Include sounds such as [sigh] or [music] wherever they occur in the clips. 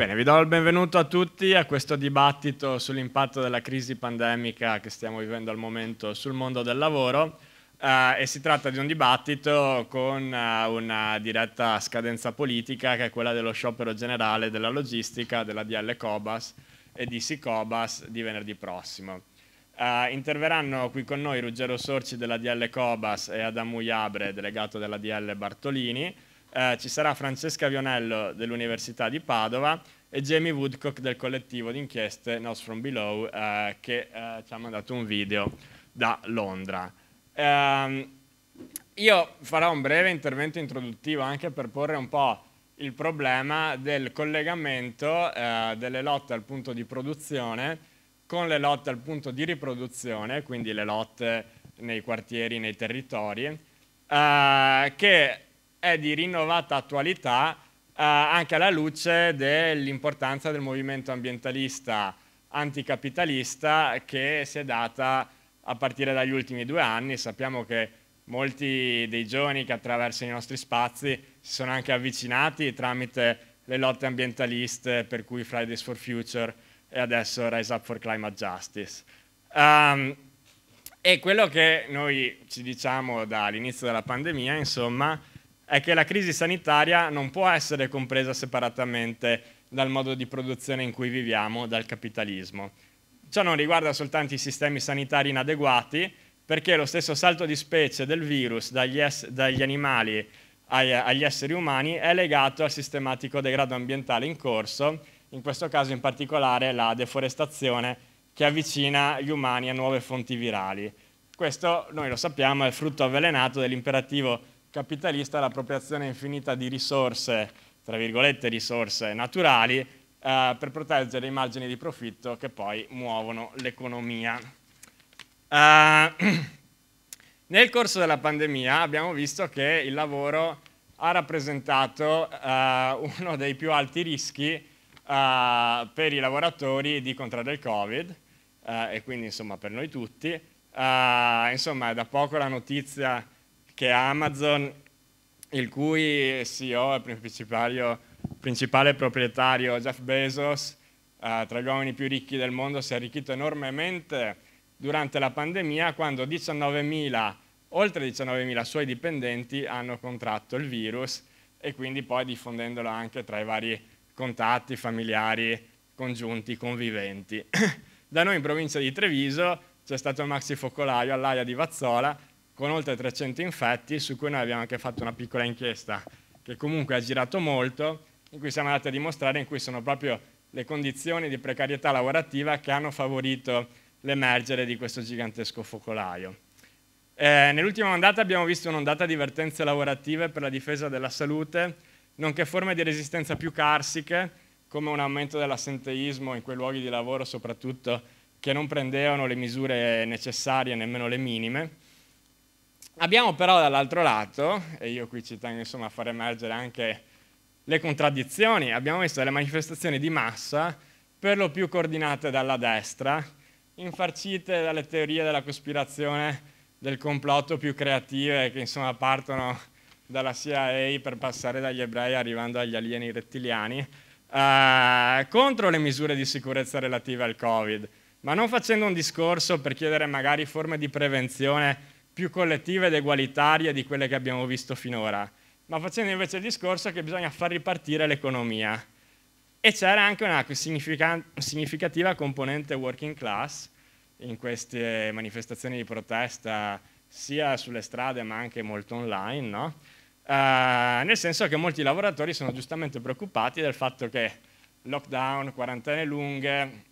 Bene, vi do il benvenuto a tutti a questo dibattito sull'impatto della crisi pandemica che stiamo vivendo al momento sul mondo del lavoro. Uh, e si tratta di un dibattito con uh, una diretta scadenza politica che è quella dello sciopero generale della logistica della DL Cobas e di Sicobas di venerdì prossimo. Uh, interverranno qui con noi Ruggero Sorci della DL Cobas e Adamu Iabre, delegato della DL Bartolini, eh, ci sarà Francesca Vionello dell'Università di Padova e Jamie Woodcock del collettivo d'inchieste Nos From Below eh, che eh, ci ha mandato un video da Londra. Ehm, io farò un breve intervento introduttivo anche per porre un po' il problema del collegamento eh, delle lotte al punto di produzione con le lotte al punto di riproduzione, quindi le lotte nei quartieri, nei territori, eh, che è di rinnovata attualità eh, anche alla luce dell'importanza del movimento ambientalista anticapitalista che si è data a partire dagli ultimi due anni. Sappiamo che molti dei giovani che attraversano i nostri spazi si sono anche avvicinati tramite le lotte ambientaliste, per cui Fridays for Future e adesso Rise Up for Climate Justice. Um, e quello che noi ci diciamo dall'inizio della pandemia, insomma, è che la crisi sanitaria non può essere compresa separatamente dal modo di produzione in cui viviamo, dal capitalismo. Ciò non riguarda soltanto i sistemi sanitari inadeguati, perché lo stesso salto di specie del virus dagli, es- dagli animali ai- agli esseri umani è legato al sistematico degrado ambientale in corso, in questo caso in particolare la deforestazione che avvicina gli umani a nuove fonti virali. Questo noi lo sappiamo è il frutto avvelenato dell'imperativo capitalista l'appropriazione infinita di risorse, tra virgolette risorse naturali, eh, per proteggere i margini di profitto che poi muovono l'economia. Eh, [clears throat] nel corso della pandemia abbiamo visto che il lavoro ha rappresentato eh, uno dei più alti rischi eh, per i lavoratori di contrarre il Covid eh, e quindi insomma per noi tutti. Eh, insomma è da poco la notizia che è Amazon, il cui CEO e principale, proprietario Jeff Bezos, eh, tra gli uomini più ricchi del mondo, si è arricchito enormemente durante la pandemia quando 19.000, oltre 19.000 suoi dipendenti hanno contratto il virus e quindi poi diffondendolo anche tra i vari contatti familiari, congiunti, conviventi. [clears throat] da noi in provincia di Treviso c'è stato il maxi focolaio all'AIA di Vazzola con oltre 300 infetti, su cui noi abbiamo anche fatto una piccola inchiesta che comunque ha girato molto, in cui siamo andati a dimostrare in cui sono proprio le condizioni di precarietà lavorativa che hanno favorito l'emergere di questo gigantesco focolaio. Eh, nell'ultima ondata abbiamo visto un'ondata di vertenze lavorative per la difesa della salute, nonché forme di resistenza più carsiche, come un aumento dell'assenteismo in quei luoghi di lavoro soprattutto che non prendevano le misure necessarie, nemmeno le minime, Abbiamo però dall'altro lato, e io qui ci tengo insomma a far emergere anche le contraddizioni, abbiamo visto le manifestazioni di massa per lo più coordinate dalla destra, infarcite dalle teorie della cospirazione, del complotto più creative che insomma partono dalla CIA per passare dagli ebrei arrivando agli alieni rettiliani, eh, contro le misure di sicurezza relative al Covid, ma non facendo un discorso per chiedere magari forme di prevenzione più collettive ed egualitarie di quelle che abbiamo visto finora, ma facendo invece il discorso che bisogna far ripartire l'economia. E c'era anche una significativa componente working class in queste manifestazioni di protesta, sia sulle strade ma anche molto online, no? Uh, nel senso che molti lavoratori sono giustamente preoccupati del fatto che lockdown, quarantene lunghe,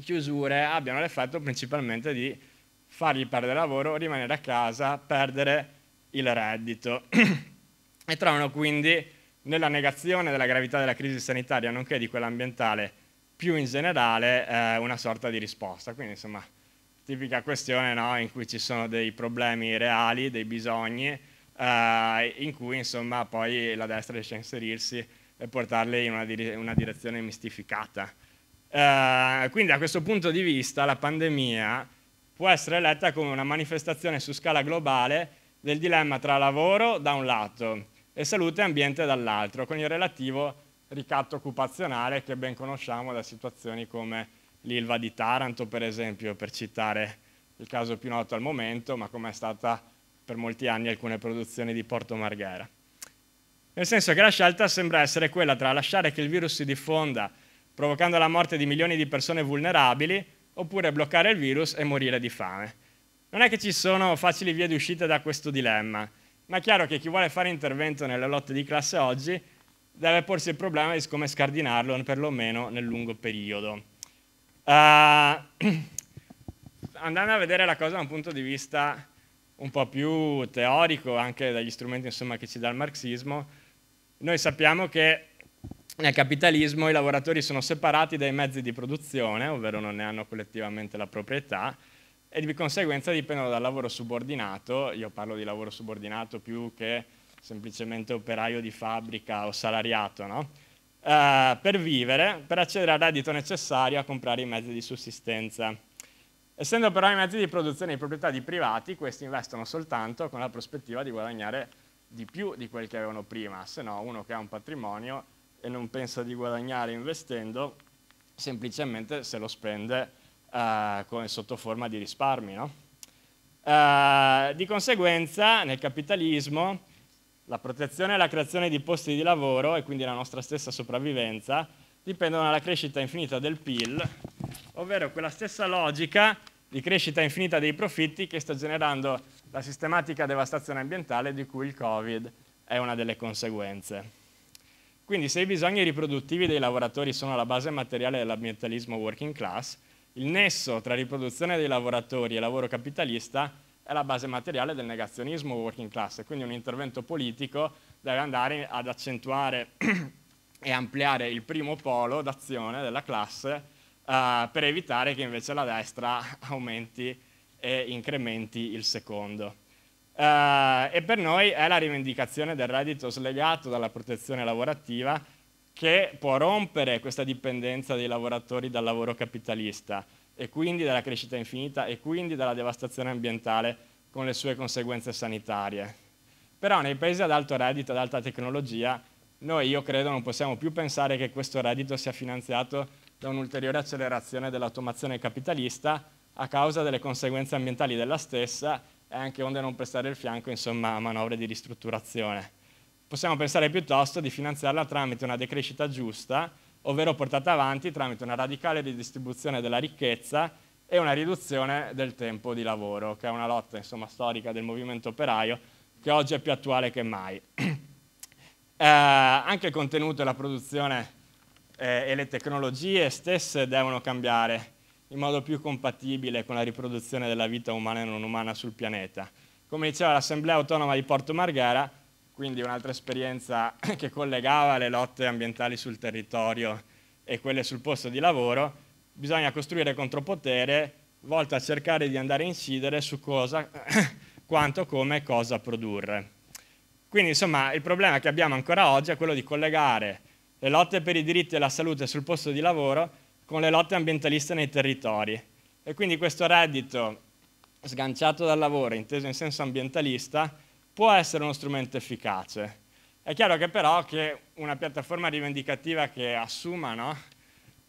chiusure abbiano l'effetto principalmente di fargli perdere lavoro, rimanere a casa, perdere il reddito. [clears throat] e trovano quindi nella negazione della gravità della crisi sanitaria, nonché di quella ambientale più in generale, eh, una sorta di risposta. Quindi insomma, tipica questione no? in cui ci sono dei problemi reali, dei bisogni, eh, in cui insomma poi la destra riesce a inserirsi e portarli in una, dire una direzione mistificata. Eh, quindi da questo punto di vista la pandemia può essere letta come una manifestazione su scala globale del dilemma tra lavoro da un lato e salute e ambiente dall'altro, con il relativo ricatto occupazionale che ben conosciamo da situazioni come l'Ilva di Taranto, per esempio, per citare il caso più noto al momento, ma come è stata per molti anni alcune produzioni di Porto Marghera. Nel senso che la scelta sembra essere quella tra lasciare che il virus si diffonda provocando la morte di milioni di persone vulnerabili oppure bloccare il virus e morire di fame. Non è che ci sono facili vie di uscita da questo dilemma, ma è chiaro che chi vuole fare intervento nella lotta di classe oggi deve porsi il problema di come scardinarlo perlomeno nel lungo periodo. Uh, [clears throat] andando a vedere la cosa da un punto di vista un po' più teorico, anche dagli strumenti insomma, che ci dà il marxismo, noi sappiamo che nel capitalismo i lavoratori sono separati dai mezzi di produzione, ovvero non ne hanno collettivamente la proprietà, e di conseguenza dipendono dal lavoro subordinato, io parlo di lavoro subordinato più che semplicemente operaio di fabbrica o salariato, no? uh, per vivere, per accedere al reddito necessario a comprare i mezzi di sussistenza. Essendo però i mezzi di produzione di proprietà di privati, questi investono soltanto con la prospettiva di guadagnare di più di quel che avevano prima, se no uno che ha un patrimonio e non pensa di guadagnare investendo, semplicemente se lo spende eh, con, sotto forma di risparmi. No? Eh, di conseguenza nel capitalismo la protezione e la creazione di posti di lavoro e quindi la nostra stessa sopravvivenza dipendono dalla crescita infinita del PIL, ovvero quella stessa logica di crescita infinita dei profitti che sta generando la sistematica devastazione ambientale di cui il Covid è una delle conseguenze. Quindi se i bisogni riproduttivi dei lavoratori sono la base materiale dell'ambientalismo working class, il nesso tra riproduzione dei lavoratori e lavoro capitalista è la base materiale del negazionismo working class quindi un intervento politico deve andare ad accentuare [clears throat] e ampliare il primo polo d'azione della classe eh, per evitare che invece la destra [laughs] aumenti e incrementi il secondo eh, e per noi è la rivendicazione del reddito slegato dalla protezione lavorativa che può rompere questa dipendenza dei lavoratori dal lavoro capitalista e quindi dalla crescita infinita e quindi dalla devastazione ambientale con le sue conseguenze sanitarie. Però nei paesi ad alto reddito, ad alta tecnologia, noi io credo non possiamo più pensare che questo reddito sia finanziato da un'ulteriore accelerazione dell'automazione capitalista a causa delle conseguenze ambientali della stessa e anche onde non prestare il fianco insomma, a manovre di ristrutturazione. Possiamo pensare piuttosto di finanziarla tramite una decrescita giusta, ovvero portata avanti tramite una radicale ridistribuzione della ricchezza e una riduzione del tempo di lavoro, che è una lotta insomma, storica del movimento operaio che oggi è più attuale che mai. [clears throat] Eh, anche il contenuto e la produzione eh, e le tecnologie stesse devono cambiare in modo più compatibile con la riproduzione della vita umana e non umana sul pianeta. Come diceva l'Assemblea Autonoma di Porto Marghera, quindi un'altra esperienza [coughs] che collegava le lotte ambientali sul territorio e quelle sul posto di lavoro, bisogna costruire contropotere volta a cercare di andare a incidere su cosa, [coughs] quanto, come cosa produrre. Quindi insomma il problema che abbiamo ancora oggi è quello di collegare le lotte per i diritti e la salute sul posto di lavoro con le lotte ambientaliste nei territori. E quindi questo reddito sganciato dal lavoro, inteso in senso ambientalista, può essere uno strumento efficace. È chiaro che però che una piattaforma rivendicativa che assuma no,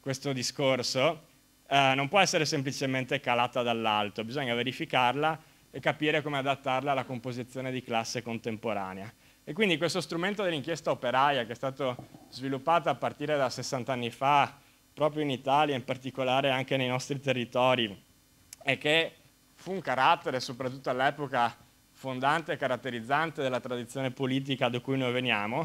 questo discorso eh, non può essere semplicemente calata dall'alto, bisogna verificarla e capire come adattarla alla composizione di classe contemporanea. E quindi questo strumento dell'inchiesta operaia che è stato sviluppato a partire da 60 anni fa proprio in Italia, in particolare anche nei nostri territori, e che fu un carattere, soprattutto all'epoca, fondante e caratterizzante della tradizione politica da cui noi veniamo,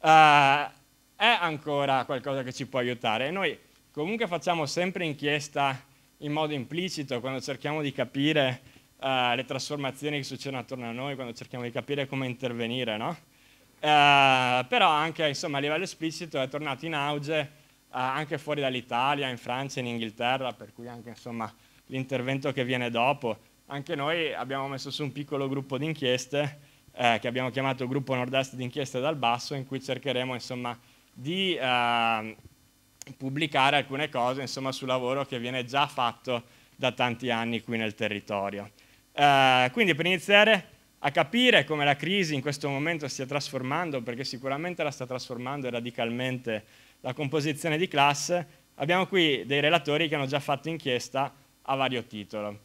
eh, è ancora qualcosa che ci può aiutare. noi comunque facciamo sempre inchiesta in modo implicito quando cerchiamo di capire eh, le trasformazioni che succedono attorno a noi, quando cerchiamo di capire come intervenire, no? eh, però anche insomma, a livello esplicito è tornato in auge eh, anche fuori dall'Italia, in Francia, in Inghilterra, per cui anche insomma, l'intervento che viene dopo. Anche noi abbiamo messo su un piccolo gruppo di inchieste eh, che abbiamo chiamato Gruppo Nord-Est di Inchieste dal Basso, in cui cercheremo insomma, di eh, pubblicare alcune cose insomma, sul lavoro che viene già fatto da tanti anni qui nel territorio. Eh, quindi per iniziare a capire come la crisi in questo momento stia trasformando, perché sicuramente la sta trasformando radicalmente la composizione di classe, abbiamo qui dei relatori che hanno già fatto inchiesta a vario titolo.